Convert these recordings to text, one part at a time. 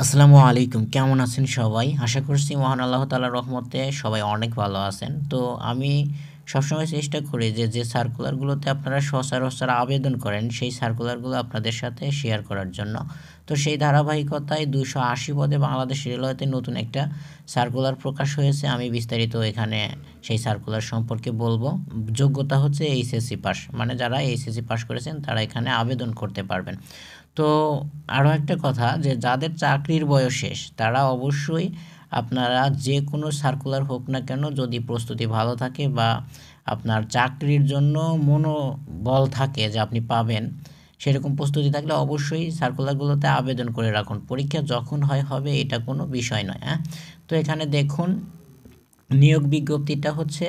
আসসালামু আলাইকুম কেমন আছেন সবাই আশা করছি মহান আল্লাহ তালার রহমতে সবাই অনেক ভালো আছেন তো আমি সবসময় চেষ্টা করি যে যে সার্কুলারগুলোতে আপনারা সচার আবেদন করেন সেই সার্কুলারগুলো আপনাদের সাথে শেয়ার করার জন্য তো সেই ধারাবাহিকতায় দুশো আশি পদে বাংলাদেশ রেলওয়েতে নতুন একটা সার্কুলার প্রকাশ হয়েছে আমি বিস্তারিত এখানে সেই সার্কুলার সম্পর্কে বলবো যোগ্যতা হচ্ছে এইচএসসি পাস মানে যারা এইচএসসি পাস করেছেন তারা এখানে আবেদন করতে পারবেন তো আরও একটা কথা যে যাদের চাকরির বয়স শেষ তারা অবশ্যই আপনারা যে কোনো সার্কুলার হোক না কেন যদি প্রস্তুতি ভালো থাকে বা আপনার চাকরির জন্য মনোবল থাকে যে আপনি পাবেন সেরকম প্রস্তুতি থাকলে অবশ্যই সার্কুলারগুলোতে আবেদন করে রাখুন পরীক্ষা যখন হয় হবে এটা কোনো বিষয় নয় হ্যাঁ তো এখানে দেখুন নিয়োগ বিজ্ঞপ্তিটা হচ্ছে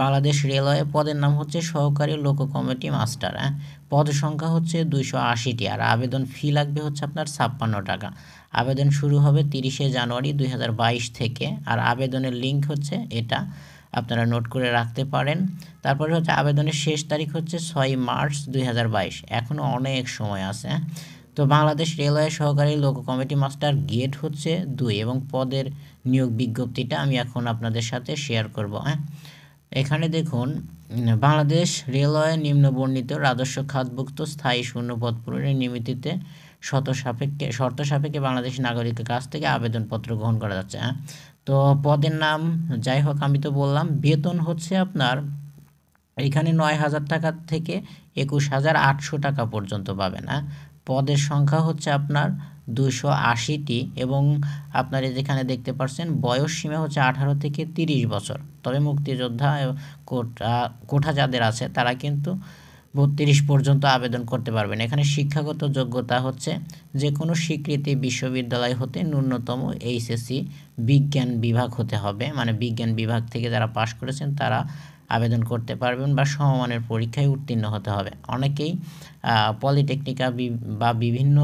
বাংলাদেশ রেলওয়ে পদের নাম হচ্ছে সহকারী লোক কমিটি মাস্টার হ্যাঁ পদ সংখ্যা হচ্ছে দুইশো আশিটি আর আবেদন ফি লাগবে হচ্ছে আপনার ছাপ্পান্ন টাকা আবেদন শুরু হবে তিরিশে জানুয়ারি দুই থেকে আর আবেদনের লিঙ্ক হচ্ছে এটা আপনারা নোট করে রাখতে পারেন তারপরে হচ্ছে আবেদনের শেষ তারিখ হচ্ছে ছয় মার্চ দুই এখনও অনেক সময় আছে হ্যাঁ? তো বাংলাদেশ রেলওয়ে সহকারী লোক কমিটি মাস্টার গেট হচ্ছে দুই এবং পদের নিয়োগ বিজ্ঞপ্তিটা আমি এখন আপনাদের সাথে শেয়ার করব হ্যাঁ এখানে দেখুন বাংলাদেশ রেলওয়ে নিম্নবর্ণিত রাজস্ব খাতভুক্ত স্থায়ী শূন্যপদ পূরণের নিমিত্তে শত সাপেক্ষে শর্ত সাপেক্ষে বাংলাদেশি নাগরিকের কাছ থেকে আবেদনপত্র গ্রহণ করা যাচ্ছে হ্যাঁ তো পদের নাম যাই হোক আমি তো বললাম বেতন হচ্ছে আপনার এখানে নয় হাজার টাকা থেকে একুশ হাজার আটশো টাকা পর্যন্ত পাবেন হ্যাঁ পদের সংখ্যা হচ্ছে আপনার দুশো আশিটি এবং আপনারা যেখানে দেখতে পাচ্ছেন বয়স সীমা হচ্ছে আঠারো থেকে ৩০ বছর তবে মুক্তিযোদ্ধা কোটা কোঠা যাদের আছে তারা কিন্তু বত্রিশ পর্যন্ত আবেদন করতে পারবেন এখানে শিক্ষাগত যোগ্যতা হচ্ছে যে কোনো স্বীকৃতি বিশ্ববিদ্যালয় হতে ন্যূনতম এইচএসসি বিজ্ঞান বিভাগ হতে হবে মানে বিজ্ঞান বিভাগ থেকে যারা পাশ করেছেন তারা আবেদন করতে পারবেন বা সমমানের পরীক্ষায় উত্তীর্ণ হতে হবে অনেকেই পলিটেকনিকা বা বিভিন্ন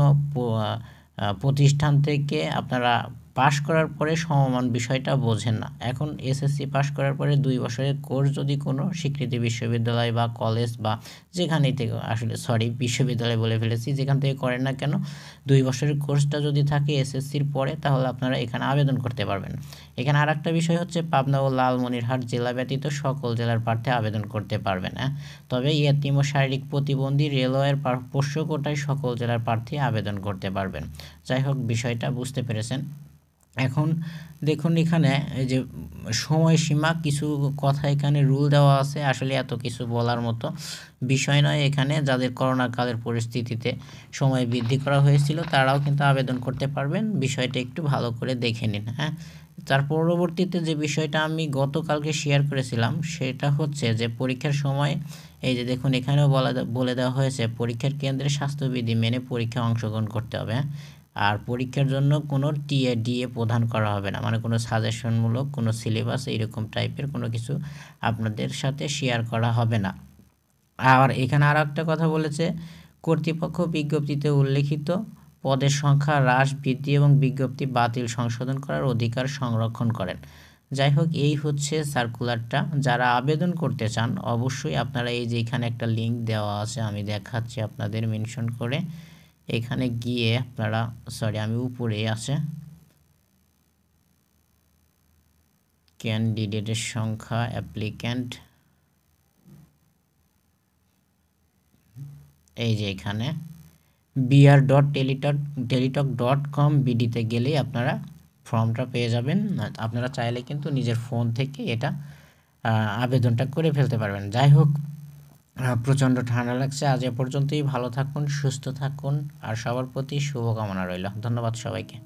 প্রতিষ্ঠান থেকে আপনারা পাশ করার পরে সমমান বিষয়টা বোঝেন না এখন এসএসসি পাশ করার পরে দুই বছরের কোর্স যদি কোনো স্বীকৃতি বিশ্ববিদ্যালয় বা কলেজ বা যেখানেই থেকে আসলে সরি বিশ্ববিদ্যালয় বলে ফেলেছি যেখান থেকে করেন না কেন দুই বছরের কোর্সটা যদি থাকে এসএসসির পরে তাহলে আপনারা এখানে আবেদন করতে পারবেন এখানে আর একটা বিষয় হচ্ছে পাবনা ও লালমনিরহাট জেলা ব্যতীত সকল জেলার প্রার্থী আবেদন করতে পারবেন হ্যাঁ তবে ইয়াতিম ও শারীরিক প্রতিবন্ধী রেলওয়ের পোষ্য কোটায় সকল জেলার প্রার্থী আবেদন করতে পারবেন যাই হোক বিষয়টা বুঝতে পেরেছেন এখন দেখুন এখানে এই যে সময়সীমা কিছু কথা এখানে রুল দেওয়া আছে আসলে এত কিছু বলার মতো বিষয় নয় এখানে যাদের করোনা কালের পরিস্থিতিতে সময় বৃদ্ধি করা হয়েছিল তারাও কিন্তু আবেদন করতে পারবেন বিষয়টা একটু ভালো করে দেখে নিন হ্যাঁ তার পরবর্তীতে যে বিষয়টা আমি গতকালকে শেয়ার করেছিলাম সেটা হচ্ছে যে পরীক্ষার সময় এই যে দেখুন এখানেও বলা বলে দেওয়া হয়েছে পরীক্ষার কেন্দ্রে স্বাস্থ্যবিধি মেনে পরীক্ষা অংশগ্রহণ করতে হবে হ্যাঁ? আর পরীক্ষার জন্য কোনো টিএ ডিএ প্রদান করা হবে না মানে কোনো সাজেশনমূলক কোনো সিলেবাস এইরকম টাইপের কোনো কিছু আপনাদের সাথে শেয়ার করা হবে না আর এখানে আর একটা কথা বলেছে কর্তৃপক্ষ বিজ্ঞপ্তিতে উল্লেখিত পদের সংখ্যা হ্রাস বৃদ্ধি এবং বিজ্ঞপ্তি বাতিল সংশোধন করার অধিকার সংরক্ষণ করেন যাই হোক এই হচ্ছে সার্কুলারটা যারা আবেদন করতে চান অবশ্যই আপনারা এই যে এখানে একটা লিঙ্ক দেওয়া আছে আমি দেখাচ্ছি আপনাদের মেনশন করে এখানে গিয়ে আপনারা সরি আমি উপরে আছে ক্যান্ডিডেটের সংখ্যা অ্যাপ্লিক্যান্ট এই যে এখানে B R dot Teletalk Teletalk dot com বিডিতে গেলেই আপনারা ফর্মটা পেয়ে যাবেন আপনারা চাইলে কিন্তু নিজের ফোন থেকে এটা আবেদনটা করে ফেলতে পারবেন যাই হোক প্রচণ্ড ঠান্ডা লাগছে আজ এ পর্যন্তই ভালো থাকুন সুস্থ থাকুন আর সবার প্রতি শুভকামনা রইল ধন্যবাদ সবাইকে